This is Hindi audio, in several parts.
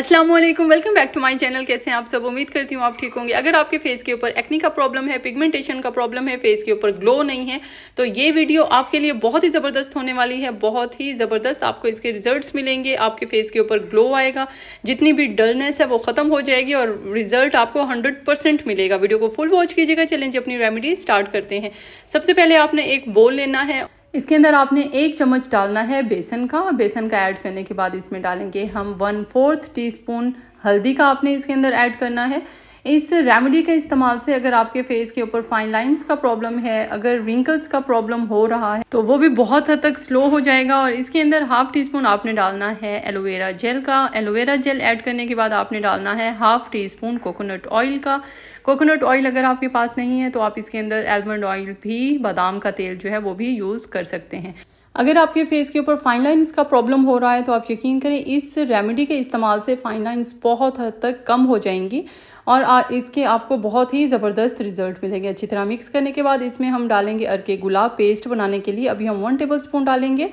Aslam welcome back to my channel कैसे हैं आप सब उम्मीद करती हूँ आप ठीक होंगे अगर आपके फेस के ऊपर एक्नी का प्रॉब्लम है पिगमेंटेशन का प्रॉब्लम है फेस के ऊपर ग्लो नहीं है तो ये वीडियो आपके लिए बहुत ही ज़बरदस्त होने वाली है बहुत ही ज़बरदस्त आपको इसके रिजल्ट्स मिलेंगे आपके फेस के ऊपर ग्लो आएगा जितनी भी डलनेस है वो ख़त्म हो जाएगी और रिजल्ट आपको हंड्रेड मिलेगा वीडियो को फुल वॉच कीजिएगा चैलेंज अपनी रेमेडी स्टार्ट करते हैं सबसे पहले आपने एक बोल लेना है इसके अंदर आपने एक चम्मच डालना है बेसन का बेसन का ऐड करने के बाद इसमें डालेंगे हम वन फोर्थ टीस्पून हल्दी का आपने इसके अंदर ऐड करना है इस रेमेडी के इस्तेमाल से अगर आपके फेस के ऊपर फाइन लाइंस का प्रॉब्लम है अगर रिंकल्स का प्रॉब्लम हो रहा है तो वो भी बहुत हद तक स्लो हो जाएगा और इसके अंदर हाफ टी स्पून आपने डालना है एलोवेरा जेल का एलोवेरा जेल ऐड करने के बाद आपने डालना है half teaspoon coconut oil का कोकोनट ऑयल अगर आपके पास नहीं है तो आप इसके अंदर एलमंड ऑयल भी बादाम का तेल जो है वो भी यूज़ कर सकते हैं अगर आपके फेस के ऊपर फाइन लाइंस का प्रॉब्लम हो रहा है तो आप यकीन करें इस रेमेडी के इस्तेमाल से फाइन लाइंस बहुत हद तक कम हो जाएंगी और इसके आपको बहुत ही ज़बरदस्त रिजल्ट मिलेंगे अच्छी तरह मिक्स करने के बाद इसमें हम डालेंगे अरके गुलाब पेस्ट बनाने के लिए अभी हम वन टेबल स्पून डालेंगे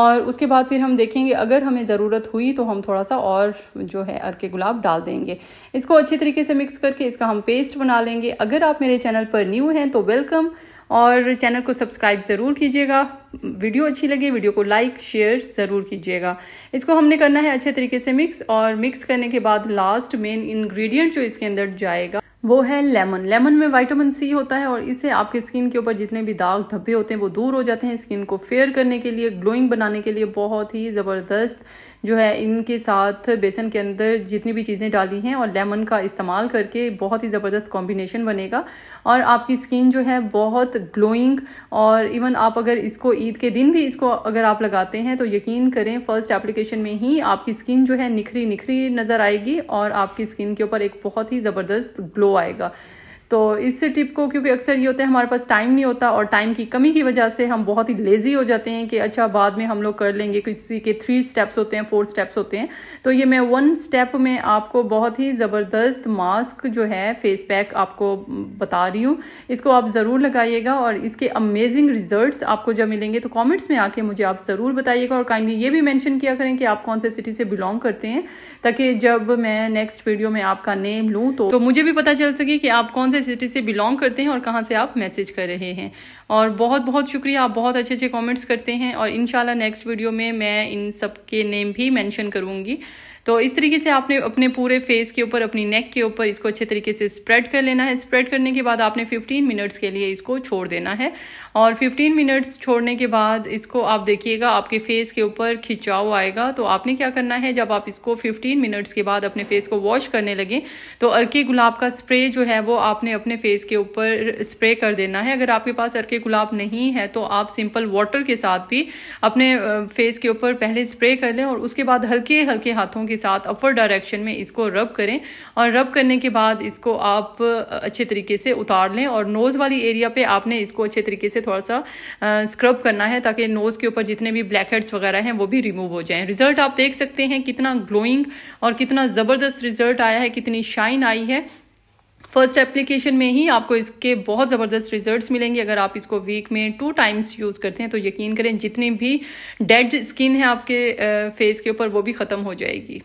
और उसके बाद फिर हम देखेंगे अगर हमें ज़रूरत हुई तो हम थोड़ा सा और जो है अरके गुलाब डाल देंगे इसको अच्छे तरीके से मिक्स करके इसका हम पेस्ट बना लेंगे अगर आप मेरे चैनल पर न्यू हैं तो वेलकम और चैनल को सब्सक्राइब ज़रूर कीजिएगा वीडियो अच्छी लगी वीडियो को लाइक शेयर ज़रूर कीजिएगा इसको हमने करना है अच्छे तरीके से मिक्स और मिक्स करने के बाद लास्ट मेन इन्ग्रीडियंट जो इसके अंदर जाएगा वो है लेमन लेमन में विटामिन सी होता है और इसे आपके स्किन के ऊपर जितने भी दाग धब्बे होते हैं वो दूर हो जाते हैं स्किन को फेयर करने के लिए ग्लोइंग बनाने के लिए बहुत ही ज़बरदस्त जो है इनके साथ बेसन के अंदर जितनी भी चीज़ें डाली हैं और लेमन का इस्तेमाल करके बहुत ही ज़बरदस्त कॉम्बिनेशन बनेगा और आपकी स्किन जो है बहुत ग्लोइंग और इवन आप अगर इसको ईद के दिन भी इसको अगर आप लगाते हैं तो यकीन करें फर्स्ट एप्लीकेशन में ही आपकी स्किन जो है निखरी निखरी नज़र आएगी और आपकी स्किन के ऊपर एक बहुत ही ज़बरदस्त ग्लो 做一个。तो इस टिप को क्योंकि अक्सर ये होता है हमारे पास टाइम नहीं होता और टाइम की कमी की वजह से हम बहुत ही लेज़ी हो जाते हैं कि अच्छा बाद में हम लोग कर लेंगे किसी के थ्री स्टेप्स होते हैं फोर स्टेप्स होते हैं तो ये मैं वन स्टेप में आपको बहुत ही ज़बरदस्त मास्क जो है फेस पैक आपको बता रही हूँ इसको आप ज़रूर लगाइएगा और इसके अमेजिंग रिजल्ट आपको जब मिलेंगे तो कॉमेंट्स में आके मुझे आप ज़रूर बताइएगा और काइंडली ये भी मैंशन किया करें कि आप कौन से सिटी से बिलोंग करते हैं ताकि जब मैं नेक्स्ट वीडियो में आपका नेम लूँ तो, तो मुझे भी पता चल सके कि आप कौन से से सिटी से बिलोंग करते हैं और कहाँ से आप मैसेज कर रहे हैं और बहुत बहुत शुक्रिया आप बहुत अच्छे अच्छे कमेंट्स करते हैं और इन नेक्स्ट वीडियो में मैं इन सब के नेम भी मैंशन करूँगी तो इस तरीके से आपने अपने पूरे फेस के ऊपर अपनी नेक के ऊपर इसको अच्छे तरीके से स्प्रेड कर लेना है स्प्रेड करने के बाद आपने 15 मिनट्स के लिए इसको छोड़ देना है और 15 मिनट्स छोड़ने के बाद इसको आप देखिएगा आपके फेस के ऊपर खिंचाव आएगा तो आपने क्या करना है जब आप इसको 15 मिनट्स के बाद अपने फेस को वॉश करने लगे तो अर्के गुलाब का स्प्रे जो है वो आपने अपने फेस के ऊपर स्प्रे कर देना है अगर आपके पास अर्के गुलाब नहीं है तो आप सिंपल वाटर के साथ भी अपने फेस के ऊपर पहले स्प्रे कर लें और उसके बाद हल्के हल्के हाथों के साथ अपर डायरेक्शन में इसको रब करें और रब करने के बाद इसको आप अच्छे तरीके से उतार लें और नोज़ वाली एरिया पे आपने इसको अच्छे तरीके से थोड़ा सा स्क्रब करना है ताकि नोज़ के ऊपर जितने भी ब्लैक हेड्स वगैरह हैं वो भी रिमूव हो जाएं रिज़ल्ट आप देख सकते हैं कितना ग्लोइंग और कितना ज़बरदस्त रिज़ल्ट आया है कितनी शाइन आई है फर्स्ट एप्लीकेशन में ही आपको इसके बहुत ज़बरदस्त रिजल्ट्स मिलेंगे अगर आप इसको वीक में टू टाइम्स यूज़ करते हैं तो यकीन करें जितनी भी डेड स्किन है आपके फेस के ऊपर वो भी ख़त्म हो जाएगी